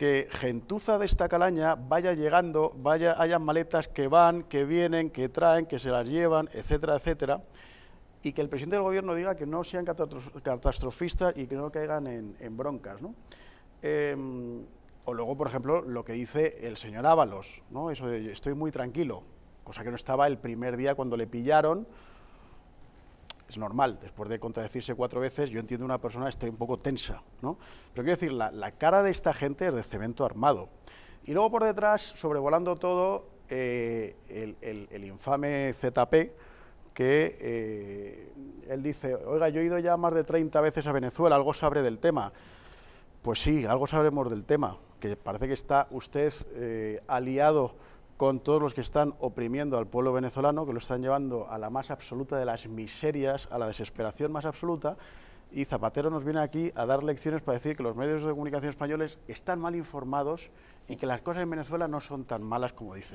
que gentuza de esta calaña vaya llegando, vaya, hayan maletas que van, que vienen, que traen, que se las llevan, etcétera, etcétera, y que el presidente del gobierno diga que no sean catastrofistas y que no caigan en, broncas, em, o luego, por ejemplo, lo que dice el señor Ábalos, ¿no? Eso estoy muy tranquilo, cosa que no estaba el primer día cuando le pillaron, es normal, después de contradecirse cuatro veces, yo entiendo una persona esté un poco tensa, ¿no? Pero quiero decir, la, cara de esta gente es de cemento armado. Y luego por detrás, sobrevolando todo, eh, el, infame ZP, que eh, él dice, oiga, yo he ido ya más de 30 veces a Venezuela, algo sabré del tema. Pues sí, algo sabremos del tema, que parece que está usted eh, aliado con todos los que están oprimiendo al pueblo venezolano, que lo están llevando a la más absoluta de las miserias, a la desesperación más absoluta, y Zapatero nos viene aquí a dar lecciones para decir que los medios de comunicación españoles están mal informados y que las cosas en Venezuela no son tan malas como dicen.